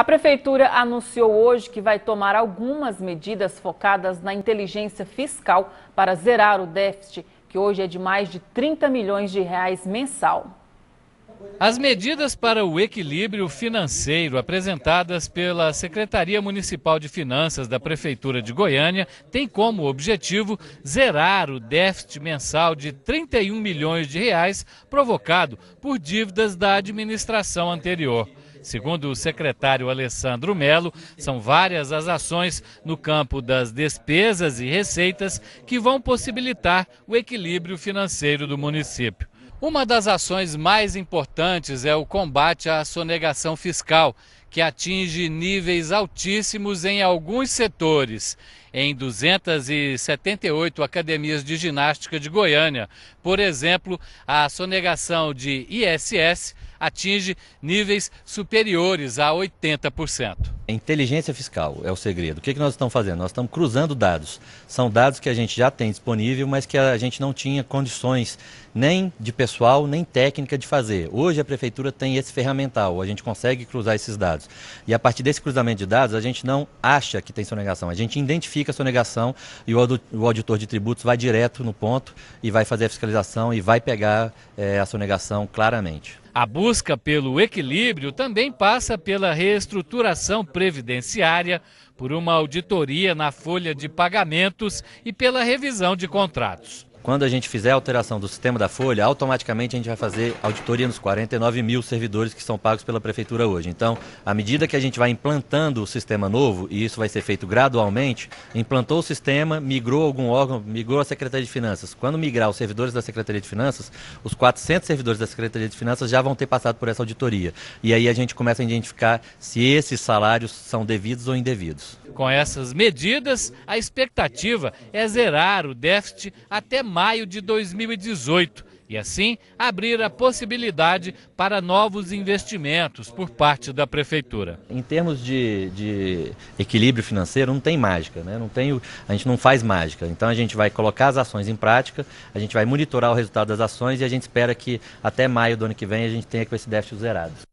A Prefeitura anunciou hoje que vai tomar algumas medidas focadas na inteligência fiscal para zerar o déficit, que hoje é de mais de 30 milhões de reais mensal. As medidas para o equilíbrio financeiro apresentadas pela Secretaria Municipal de Finanças da Prefeitura de Goiânia têm como objetivo zerar o déficit mensal de 31 milhões de reais provocado por dívidas da administração anterior. Segundo o secretário Alessandro Melo, são várias as ações no campo das despesas e receitas que vão possibilitar o equilíbrio financeiro do município. Uma das ações mais importantes é o combate à sonegação fiscal, que atinge níveis altíssimos em alguns setores. Em 278 academias de ginástica de Goiânia, por exemplo, a sonegação de ISS atinge níveis superiores a 80%. É inteligência fiscal é o segredo. O que, que nós estamos fazendo? Nós estamos cruzando dados. São dados que a gente já tem disponível, mas que a gente não tinha condições nem de pessoal, nem técnica de fazer. Hoje a prefeitura tem esse ferramental, a gente consegue cruzar esses dados. E a partir desse cruzamento de dados, a gente não acha que tem sonegação, a gente identifica a sonegação e o auditor de tributos vai direto no ponto e vai fazer a fiscalização e vai pegar é, a sonegação claramente. A busca pelo equilíbrio também passa pela reestruturação previdenciária, por uma auditoria na folha de pagamentos e pela revisão de contratos. Quando a gente fizer a alteração do sistema da folha, automaticamente a gente vai fazer auditoria nos 49 mil servidores que são pagos pela prefeitura hoje. Então, à medida que a gente vai implantando o sistema novo, e isso vai ser feito gradualmente, implantou o sistema, migrou algum órgão, migrou a Secretaria de Finanças. Quando migrar os servidores da Secretaria de Finanças, os 400 servidores da Secretaria de Finanças já vão ter passado por essa auditoria. E aí a gente começa a identificar se esses salários são devidos ou indevidos. Com essas medidas, a expectativa é zerar o déficit até maio de 2018 e, assim, abrir a possibilidade para novos investimentos por parte da Prefeitura. Em termos de, de equilíbrio financeiro, não tem mágica, né? não tem, a gente não faz mágica. Então, a gente vai colocar as ações em prática, a gente vai monitorar o resultado das ações e a gente espera que até maio do ano que vem a gente tenha com esse déficit zerado.